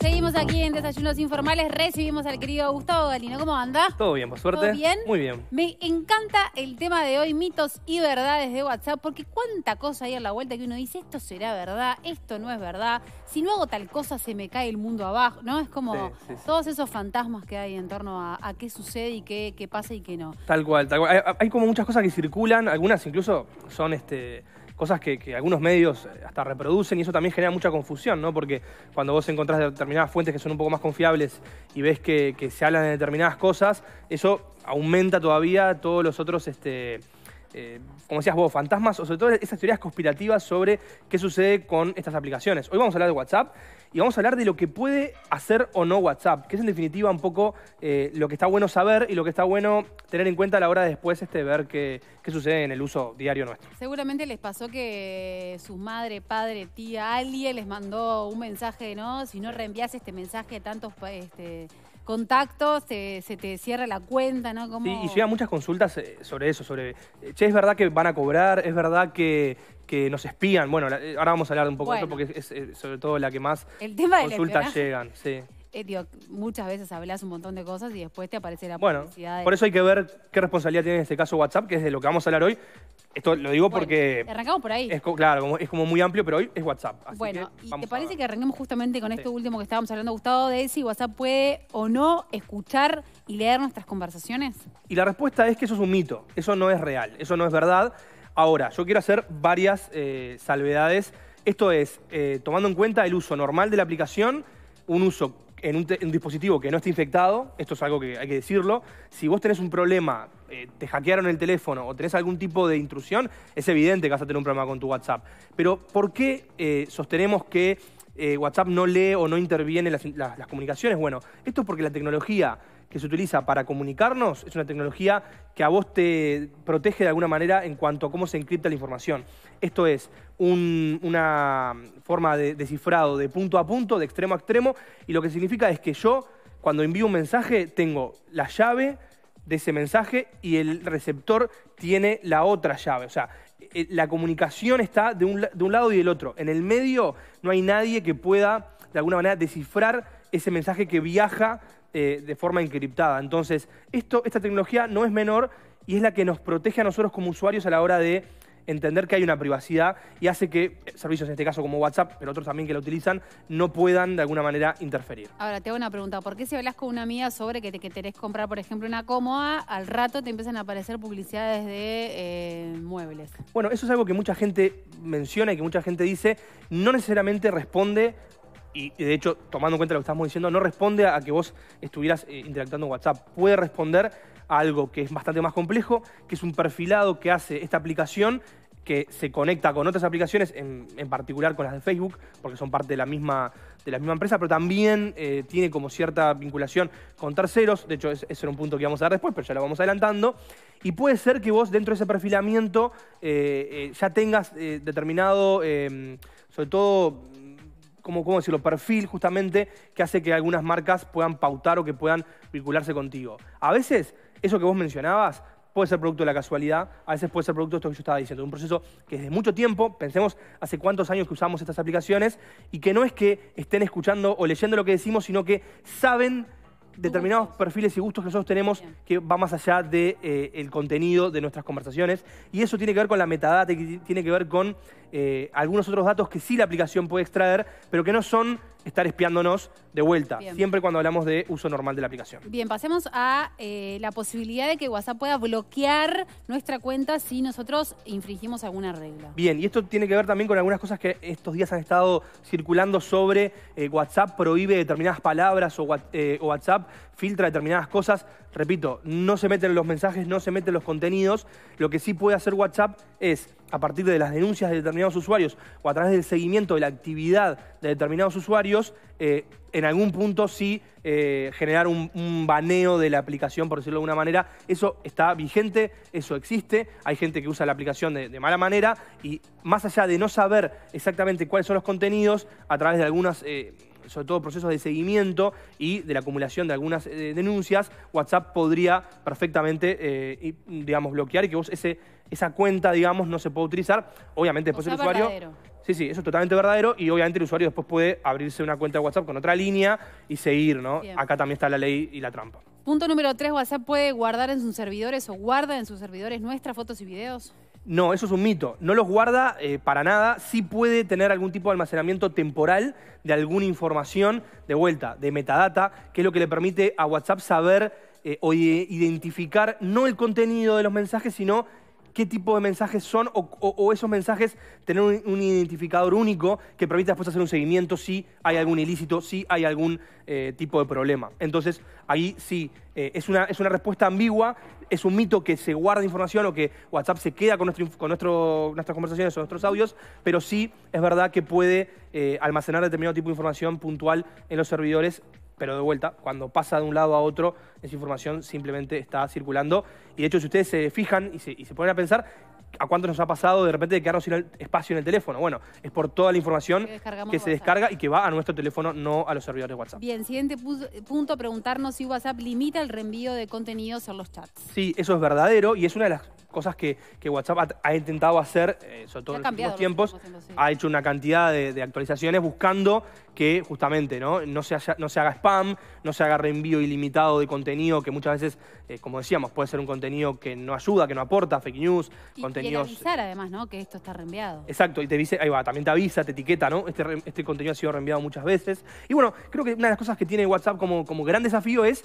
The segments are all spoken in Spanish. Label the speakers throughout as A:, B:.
A: Seguimos aquí en Desayunos Informales. Recibimos al querido Gustavo Galino. ¿Cómo anda? Todo bien, por suerte. ¿Todo bien? Muy bien. Me encanta el tema de hoy, mitos y verdades de WhatsApp, porque cuánta cosa hay a la vuelta que uno dice, esto será verdad, esto no es verdad, si no hago tal cosa se me cae el mundo abajo, ¿no? Es como todos esos fantasmas que hay en torno a, qué sucede y qué, pasa y qué no.
B: Tal cual, tal cual. hay como muchas cosas que circulan, algunas incluso son este cosas que, algunos medios eh, hasta reproducen y eso también genera mucha confusión, ¿no? Porque cuando vos encontrás determinadas fuentes que son un poco más confiables y ves que, que se hablan de determinadas cosas, eso aumenta todavía todos los otros... Este, eh, como decías vos, fantasmas o sobre todo esas teorías conspirativas sobre qué sucede con estas aplicaciones. Hoy vamos a hablar de WhatsApp y vamos a hablar de lo que puede hacer o no WhatsApp, que es en definitiva un poco eh, lo que está bueno saber y lo que está bueno tener en cuenta a la hora de después este, ver qué, qué sucede en el uso diario nuestro.
A: Seguramente les pasó que su madre, padre, tía, alguien les mandó un mensaje, ¿no? Si no reenvías este mensaje a tantos... Este, contactos, se, te cierra la cuenta, ¿no? y
B: llegan muchas consultas eh, sobre eso, sobre, eh, che, es verdad que van a cobrar, es verdad que, que nos espían. Bueno, eh, ahora vamos a hablar un poco de eso porque es, sobre todo la que más
A: consultas
B: llegan. Sí.
A: Eh, muchas veces hablas un montón de cosas y después te aparece la bueno, por eso
B: hay que ver qué responsabilidad tiene en este caso WhatsApp, que es de lo que vamos a hablar hoy. Esto lo digo porque...
A: Arrancamos por ahí.
B: claro, es como muy amplio, pero hoy es WhatsApp.
A: bueno, ¿y te parece que arranquemos justamente con esto último que estábamos hablando, Gustavo, de si WhatsApp puede o no escuchar y leer nuestras conversaciones?
B: Y la respuesta es que eso es un mito, eso no es real, eso no es verdad. Ahora, yo quiero hacer varias eh, salvedades. Esto es, eh, tomando en cuenta el uso normal de la aplicación, un uso en un, dispositivo que no esté infectado, esto es algo que hay que decirlo, si vos tenés un problema, eh, te hackearon el teléfono o tenés algún tipo de intrusión, es evidente que vas a tener un problema con tu WhatsApp. Pero ¿por qué eh, sostenemos que eh, WhatsApp no lee o no interviene en las comunicaciones? Bueno, esto es porque la tecnología que se utiliza para comunicarnos es una tecnología que a vos te protege de alguna manera en cuanto a cómo se encripta la información. Esto es una forma de, descifrado de punto a punto, de extremo a extremo, y lo que significa es que yo, cuando envío un mensaje, tengo la llave de ese mensaje y el receptor tiene la otra llave. O sea, eh, la comunicación está de un, de un, lado y del otro. En el medio no hay nadie que pueda, de alguna manera, descifrar ese mensaje que viaja eh, de forma encriptada. Entonces, esto, esta tecnología no es menor y es la que nos protege a nosotros como usuarios a la hora de entender que hay una privacidad y hace que servicios, en este caso como WhatsApp, pero otros también que lo utilizan, no puedan de alguna manera interferir.
A: Ahora, te hago una pregunta. ¿Por qué si hablas con una amiga sobre que te querés comprar, por ejemplo, una cómoda, al rato te empiezan a aparecer publicidades de eh, muebles?
B: Bueno, eso es algo que mucha gente menciona y que mucha gente dice, no necesariamente responde y de hecho, tomando en cuenta lo que estamos diciendo, no responde a que vos estuvieras eh, interactuando en WhatsApp. Puede responder a algo que es bastante más complejo, que es un perfilado que hace esta aplicación que se conecta con otras aplicaciones, en, particular con las de Facebook, porque son parte de la misma, de la misma empresa, pero también eh, tiene como cierta vinculación con terceros. De hecho, ese era un punto que íbamos a dar después, pero ya lo vamos adelantando. Y puede ser que vos, dentro de ese perfilamiento, eh, ya tengas determinado, sobre todo como, ¿cómo decirlo? perfil justamente que hace que algunas marcas puedan pautar o que puedan vincularse contigo. A veces, eso que vos mencionabas puede ser producto de la casualidad, a veces puede ser producto de esto que yo estaba diciendo, un proceso que desde mucho tiempo, pensemos hace cuántos años que usamos estas aplicaciones, y que no es que estén escuchando o leyendo lo que decimos, sino que saben determinados perfiles y gustos que nosotros tenemos que va más allá del de, eh, el contenido de nuestras conversaciones. Y eso tiene que ver con la metadata, tiene que ver con eh, algunos otros datos que sí la aplicación puede extraer, pero que no son estar espiándonos de vuelta, siempre cuando hablamos de uso normal de la aplicación.
A: Bien, pasemos a eh, la posibilidad de que WhatsApp pueda bloquear nuestra cuenta si nosotros infringimos alguna regla.
B: Bien, y esto tiene que ver también con algunas cosas que estos días han estado circulando sobre eh, WhatsApp prohíbe determinadas palabras o, WhatsApp filtra determinadas cosas. Repito, no se meten los mensajes, no se meten los contenidos. Lo que sí puede hacer WhatsApp es, a partir de las denuncias de determinados usuarios o a través del seguimiento de la actividad de determinados usuarios, eh, en algún punto sí eh, generar un, baneo de la aplicación, por decirlo de alguna manera. Eso está vigente, eso existe. Hay gente que usa la aplicación de, mala manera y más allá de no saber exactamente cuáles son los contenidos, a través de algunas... Eh, sobre todo procesos de seguimiento y de la acumulación de algunas eh, denuncias, WhatsApp podría perfectamente, eh, digamos, bloquear y que vos ese, esa cuenta, digamos, no se pueda utilizar. Obviamente después el usuario... Sí, sí, eso es totalmente verdadero y obviamente el usuario después puede abrirse una cuenta de WhatsApp con otra línea y seguir, ¿no? Acá también está la ley y la trampa.
A: Punto número tres, WhatsApp puede guardar en sus servidores o guarda en sus servidores nuestras fotos y videos.
B: No, eso es un mito. No los guarda eh, para nada. Sí puede tener algún tipo de almacenamiento temporal de alguna información de vuelta, de metadata, que es lo que le permite a WhatsApp saber eh, o identificar no el contenido de los mensajes, sino qué tipo de mensajes son o, esos mensajes tener un, identificador único que permita después hacer un seguimiento si hay algún ilícito, si hay algún eh, tipo de problema. Entonces, ahí sí, eh, es, una, es una respuesta ambigua, es un mito que se guarda información o que WhatsApp se queda con, con nuestras conversaciones o nuestros audios, pero sí es verdad que puede eh, almacenar determinado tipo de información puntual en los servidores pero de vuelta, cuando pasa de un lado a otro, esa información simplemente está circulando. Y de hecho, si ustedes se fijan y se, ponen a pensar, ¿a cuánto nos ha pasado de repente de quedarnos sin el espacio en el teléfono? Bueno, es por toda la información que, se descarga y que va a nuestro teléfono, no a los servidores de WhatsApp.
A: Bien, siguiente punto, preguntarnos si WhatsApp limita el reenvío de contenidos a los chats.
B: Sí, eso es verdadero y es una de las cosas que, WhatsApp ha, intentado hacer, eh, sobre todo en los últimos tiempos, ha hecho una cantidad de, actualizaciones buscando que justamente ¿no? No, se no se haga spam, no se haga reenvío ilimitado de contenido que muchas veces, eh, como decíamos, puede ser un contenido que no ayuda, que no aporta, fake news, y, contenidos... Y
A: avisar además, ¿no? Que esto está reenviado.
B: Exacto, y te dice, ahí va, también te avisa, te etiqueta, ¿no? Este, este contenido ha sido reenviado muchas veces. Y bueno, creo que una de las cosas que tiene WhatsApp como, como gran desafío es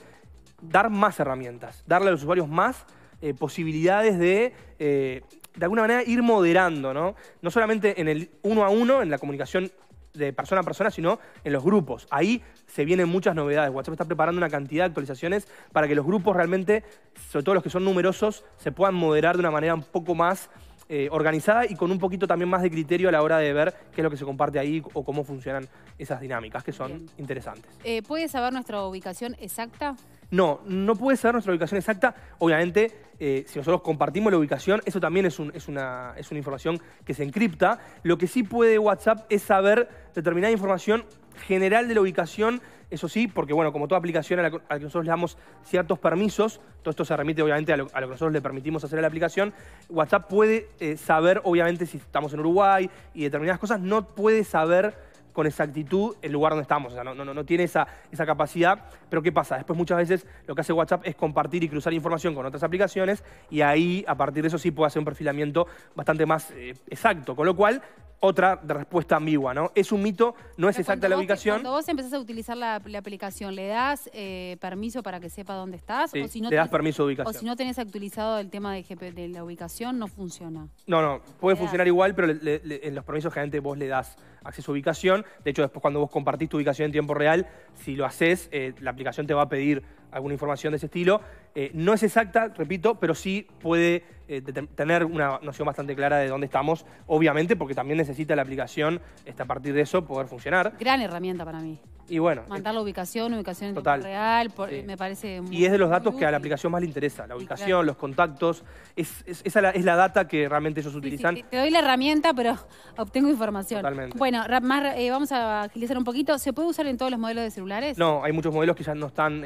B: dar más herramientas, darle a los usuarios más eh, posibilidades de, eh, de alguna manera, ir moderando, ¿no? No solamente en el uno a uno, en la comunicación de persona a persona, sino en los grupos. Ahí se vienen muchas novedades. WhatsApp está preparando una cantidad de actualizaciones para que los grupos realmente, sobre todo los que son numerosos, se puedan moderar de una manera un poco más eh, organizada y con un poquito también más de criterio a la hora de ver qué es lo que se comparte ahí o cómo funcionan esas dinámicas que son interesantes.
A: ¿Puede saber nuestra ubicación exacta?
B: No, no puede saber nuestra ubicación exacta. Obviamente, eh, si nosotros compartimos la ubicación, eso también es, una, información que se encripta. Lo que sí puede WhatsApp es saber determinada información general de la ubicación, eso sí, porque bueno, como toda aplicación a la, que nosotros le damos ciertos permisos, todo esto se remite obviamente a lo, que nosotros le permitimos hacer a la aplicación, WhatsApp puede eh, saber obviamente si estamos en Uruguay y determinadas cosas, no puede saber con exactitud el lugar donde estamos. O sea, no, tiene esa, esa capacidad. Pero ¿qué pasa? Después muchas veces lo que hace WhatsApp es compartir y cruzar información con otras aplicaciones y ahí, a partir de eso, sí puede hacer un perfilamiento bastante más eh, exacto. Con lo cual, otra respuesta ambigua, ¿no? Es un mito, no es exacta la ubicación. Cuando
A: vos empezás a utilizar la, aplicación, ¿le das eh, permiso para que sepa dónde estás? Sí, o si no le das permiso de ubicación. O si no tenés actualizado el tema de, la ubicación, no funciona.
B: No, no, puede funcionar igual, pero en los permisos que generalmente vos le das acceso a ubicación. De hecho, después cuando vos compartís tu ubicación en tiempo real, si lo haces, eh, la aplicación te va a pedir alguna información de ese estilo. Eh, no es exacta, repito, pero sí puede eh, tener una noción bastante clara de dónde estamos, obviamente, porque también necesita la aplicación este, a partir de eso poder funcionar.
A: Gran herramienta para mí. Y bueno. Mandar eh, la ubicación, ubicación en tiempo real, me parece muy, Y es de los datos que a la
B: aplicación más le interesa, la ubicación, los contactos, esa es la data que realmente ellos utilizan. te
A: doy la herramienta, pero obtengo información. Totalmente. Bueno, más, eh, vamos a agilizar un poquito. ¿Se puede usar en todos los modelos de celulares?
B: No, hay muchos modelos que ya no están,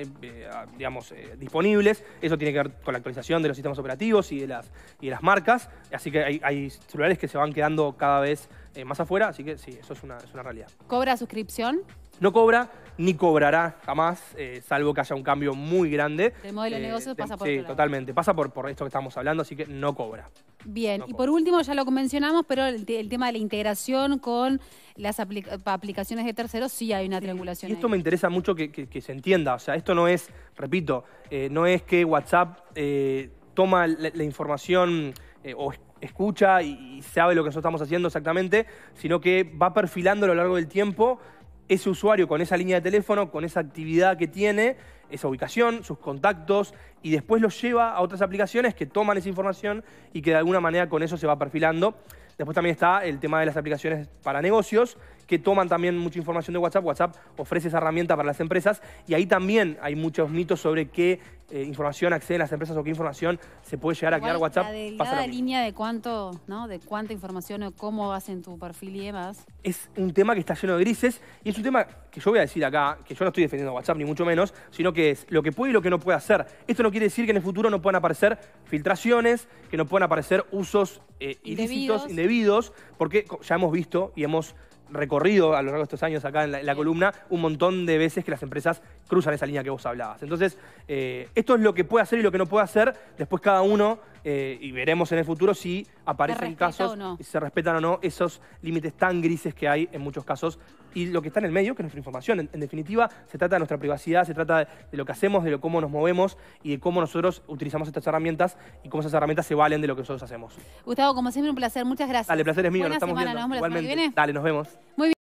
B: digamos, disponibles. Eso tiene que ver con la actualización de los sistemas operativos y de las y las marcas, así que hay, celulares que se van quedando cada vez eh, más afuera, así que sí, eso es una, es una realidad.
A: ¿Cobra suscripción?
B: No cobra ni cobrará jamás, eh, salvo que haya un cambio muy grande. El
A: modelo de eh, negocios pasa por... Sí,
B: totalmente, pasa por, por esto que estamos hablando, así que no cobra.
A: Bien, y por último, ya lo mencionamos, pero el, tema de la integración con las aplicaciones de terceros, sí hay una triangulación.
B: Y esto me interesa mucho que, se entienda, o sea, esto no es, repito, no es que WhatsApp toma la, información eh, o escucha y, y sabe lo que nosotros estamos haciendo exactamente, sino que va perfilando a lo largo del tiempo ese usuario con esa línea de teléfono, con esa actividad que tiene, esa ubicación, sus contactos, y después los lleva a otras aplicaciones que toman esa información y que de alguna manera con eso se va perfilando. Después también está el tema de las aplicaciones para negocios, que toman también mucha información de WhatsApp. WhatsApp ofrece esa herramienta para las empresas y ahí también hay muchos mitos sobre qué eh, información acceden las empresas o qué información se puede llegar a crear WhatsApp. La
A: línea de cuánto, ¿no? De cuánta información o cómo hacen tu perfil y demás.
B: Es un tema que está lleno de grises y es un tema que yo voy a decir acá, que yo no estoy defendiendo WhatsApp ni mucho menos, sino que es lo que puede y lo que no puede hacer. Esto no quiere decir que en el futuro no puedan aparecer filtraciones, que no puedan aparecer usos eh, ilícitos, indebidos, porque ya hemos visto y hemos recorrido a lo largo de estos años acá en la, columna un montón de veces que las empresas cruzan esa línea que vos hablabas. Entonces, eh, esto es lo que puede hacer y lo que no puede hacer. Después cada uno, eh, y veremos en el futuro si aparecen casos, si se respetan o no esos límites tan grises que hay en muchos casos. Y lo que está en el medio, que es nuestra información. En, definitiva, se trata de nuestra privacidad, se trata de, lo que hacemos, de lo, cómo nos movemos y de cómo nosotros utilizamos estas herramientas y cómo esas herramientas se valen de lo que nosotros hacemos.
A: Gustavo, como siempre, un placer. Muchas gracias. Dale, placer es mío. estamos Dale, nos vemos. Muy bien.